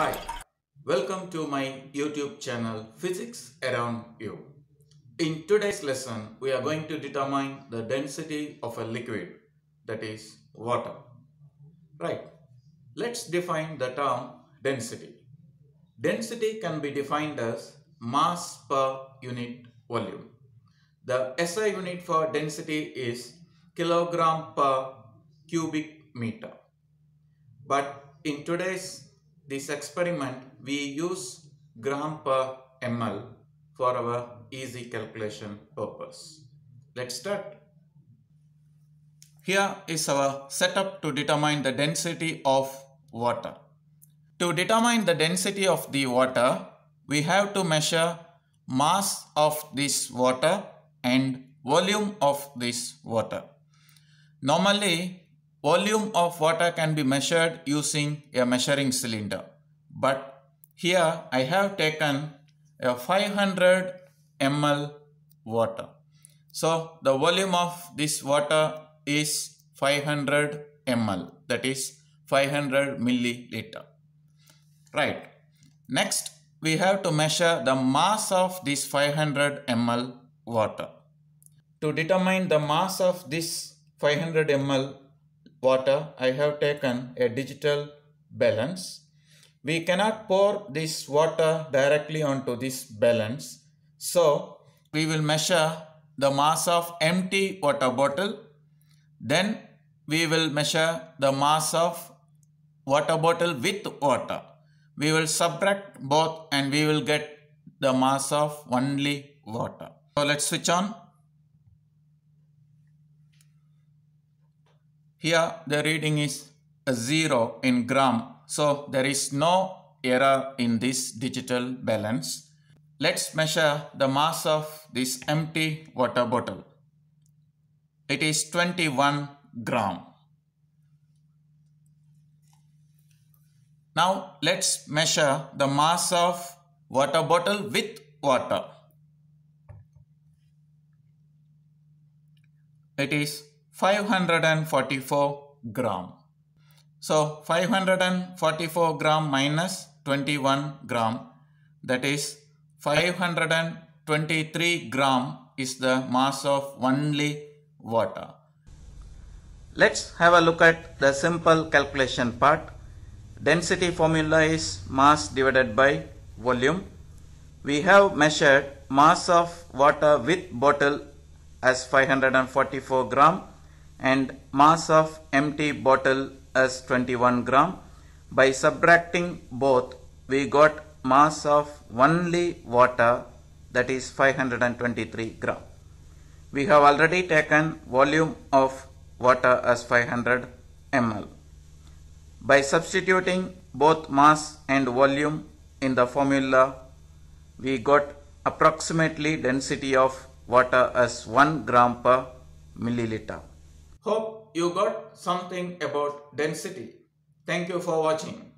Hi, welcome to my YouTube channel Physics Around You. In today's lesson, we are going to determine the density of a liquid, that is water. Right, let's define the term density. Density can be defined as mass per unit volume. The SI unit for density is kilogram per cubic meter. But in today's this experiment we use gram per ml for our easy calculation purpose. Let's start. Here is our setup to determine the density of water. To determine the density of the water, we have to measure mass of this water and volume of this water. Normally, Volume of water can be measured using a measuring cylinder. But here I have taken a 500 ml water. So the volume of this water is 500 ml that is 500 milliliter. Right. Next we have to measure the mass of this 500 ml water. To determine the mass of this 500 ml water, I have taken a digital balance. We cannot pour this water directly onto this balance. So we will measure the mass of empty water bottle. Then we will measure the mass of water bottle with water. We will subtract both and we will get the mass of only water. So let's switch on Here the reading is a 0 in gram. So there is no error in this digital balance. Let's measure the mass of this empty water bottle. It is 21 gram. Now let's measure the mass of water bottle with water. It is 544 gram. So 544 gram minus 21 gram that is 523 gram is the mass of only water. Let's have a look at the simple calculation part. Density formula is mass divided by volume. We have measured mass of water with bottle as 544 gram and mass of empty bottle as 21 gram. By subtracting both, we got mass of only water that is 523 gram. We have already taken volume of water as 500 ml. By substituting both mass and volume in the formula, we got approximately density of water as 1 gram per milliliter. Hope you got something about density. Thank you for watching.